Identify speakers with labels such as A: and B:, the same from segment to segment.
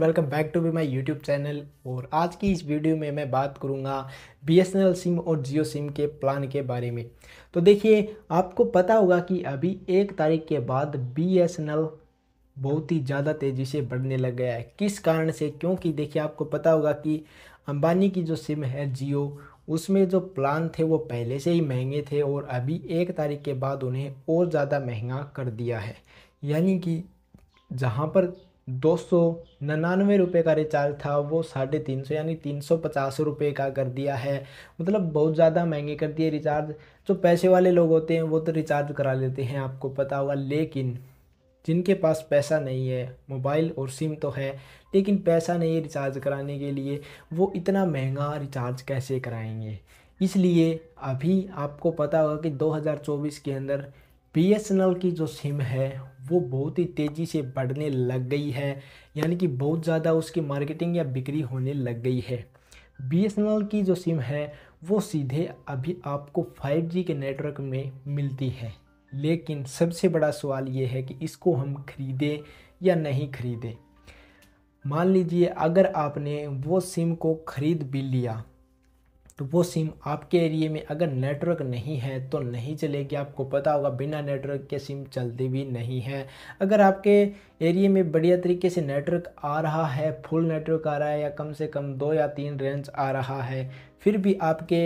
A: welcome back to be my YouTube channel और आज की इस वीडियो में मैं बात करूंगा बीएसएनएल सिम और जियो सिम के प्लान के बारे में तो देखिए आपको पता होगा कि अभी एक तारीख के बाद बीएसएनएल बहुत ही ज़्यादा तेज़ी से बढ़ने लग गया है किस कारण से क्योंकि देखिए आपको पता होगा कि अंबानी की जो सिम है जियो उसमें जो प्लान थे वो पहले से ही महंगे थे और अभी एक तारीख के बाद उन्हें और ज़्यादा महंगा कर दिया है यानी कि जहाँ पर दो सौ निन्यानवे रुपये का रिचार्ज था वो साढ़े तीन सौ यानी तीन सौ पचास रुपये का कर दिया है मतलब बहुत ज़्यादा महंगे कर दिए रिचार्ज जो पैसे वाले लोग होते हैं वो तो रिचार्ज करा लेते हैं आपको पता होगा लेकिन जिनके पास पैसा नहीं है मोबाइल और सिम तो है लेकिन पैसा नहीं है रिचार्ज कराने के लिए वो इतना महंगा रिचार्ज कैसे कराएंगे इसलिए अभी आपको पता होगा कि 2024 के अंदर बी की जो सिम है वो बहुत ही तेज़ी से बढ़ने लग गई है यानी कि बहुत ज़्यादा उसकी मार्केटिंग या बिक्री होने लग गई है बी की जो सिम है वो सीधे अभी आपको 5G के नेटवर्क में मिलती है लेकिन सबसे बड़ा सवाल ये है कि इसको हम खरीदें या नहीं खरीदें मान लीजिए अगर आपने वो सिम को ख़रीद भी लिया तो वो सिम आपके एरिए में अगर नेटवर्क नहीं है तो नहीं चलेगी आपको पता होगा बिना नेटवर्क के सिम चलती भी नहीं है अगर आपके एरिए में बढ़िया तरीके से नेटवर्क आ रहा है फुल नेटवर्क आ रहा है या कम से कम दो या तीन रेंज आ रहा है फिर भी आपके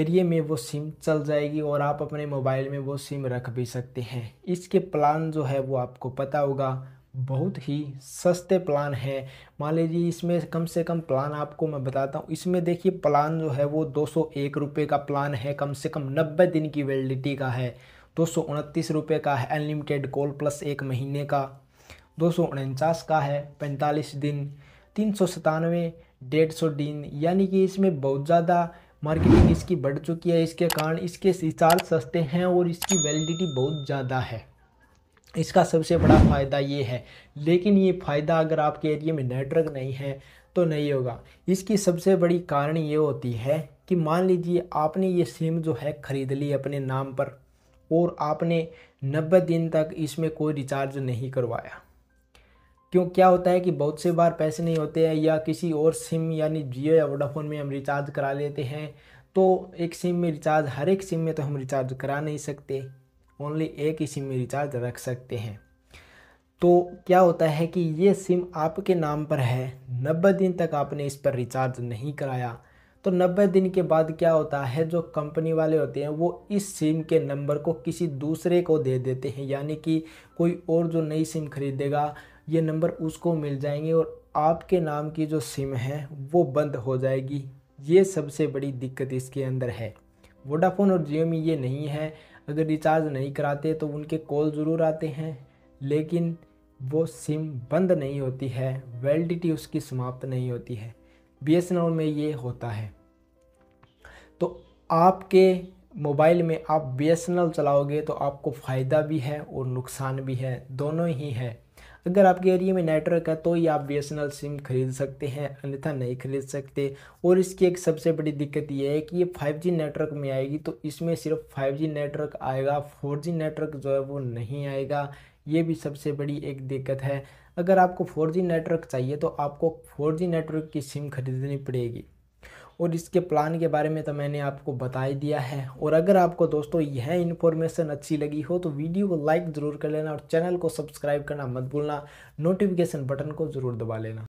A: एरिए में वो सिम चल जाएगी और आप अपने मोबाइल में वो सिम रख भी सकते हैं इसके प्लान जो है वो आपको पता होगा बहुत ही सस्ते प्लान हैं मान लीजिए इसमें कम से कम प्लान आपको मैं बताता हूँ इसमें देखिए प्लान जो है वो दो सौ एक रुपये का प्लान है कम से कम नब्बे दिन की वैलिडिटी का है दो सौ उनतीस रुपये का है अनलिमिटेड कॉल प्लस एक महीने का दो सौ उनचास का है पैंतालीस दिन तीन सौ सतानवे डेढ़ सौ दिन यानी कि इसमें बहुत ज़्यादा मार्केटिंग इसकी बढ़ चुकी है इसके कारण इसके रिचार्ज सस्ते हैं और इसकी वैलिडिटी बहुत ज़्यादा है इसका सबसे बड़ा फ़ायदा ये है लेकिन ये फ़ायदा अगर आपके एरिए में नेटवर्क नहीं है तो नहीं होगा इसकी सबसे बड़ी कारण ये होती है कि मान लीजिए आपने ये सिम जो है ख़रीद ली अपने नाम पर और आपने नब्बे दिन तक इसमें कोई रिचार्ज नहीं करवाया क्यों क्या होता है कि बहुत से बार पैसे नहीं होते हैं या किसी और सिम यानी जियो या वोडाफोन में हम रिचार्ज करा लेते हैं तो एक सिम में रिचार्ज हर एक सिम में तो हम रिचार्ज करा नहीं सकते ओनली एक ही सिम में रिचार्ज रख सकते हैं तो क्या होता है कि ये सिम आपके नाम पर है नब्बे दिन तक आपने इस पर रिचार्ज नहीं कराया तो नब्बे दिन के बाद क्या होता है जो कंपनी वाले होते हैं वो इस सिम के नंबर को किसी दूसरे को दे देते हैं यानी कि कोई और जो नई सिम खरीदेगा ये नंबर उसको मिल जाएंगे और आपके नाम की जो सिम है वो बंद हो जाएगी ये सबसे बड़ी दिक्कत इसके अंदर है वोडाफोन और जियो में ये नहीं है अगर रिचार्ज नहीं कराते तो उनके कॉल ज़रूर आते हैं लेकिन वो सिम बंद नहीं होती है वैलिडिटी उसकी समाप्त नहीं होती है बी में ये होता है तो आपके मोबाइल में आप बी चलाओगे तो आपको फ़ायदा भी है और नुकसान भी है दोनों ही है अगर आपके एरिया में नेटवर्क है तो ही आप बी सिम खरीद सकते हैं अन्यथा नहीं खरीद सकते और इसकी एक सबसे बड़ी दिक्कत यह है कि ये 5G नेटवर्क में आएगी तो इसमें सिर्फ 5G नेटवर्क आएगा 4G नेटवर्क जो है वो नहीं आएगा ये भी सबसे बड़ी एक दिक्कत है अगर आपको 4G नेटवर्क चाहिए तो आपको 4G नेटवर्क की सिम खरीदनी पड़ेगी और इसके प्लान के बारे में तो मैंने आपको बता ही दिया है और अगर आपको दोस्तों यह इन्फॉर्मेशन अच्छी लगी हो तो वीडियो को लाइक ज़रूर कर लेना और चैनल को सब्सक्राइब करना मत भूलना नोटिफिकेशन बटन को ज़रूर दबा लेना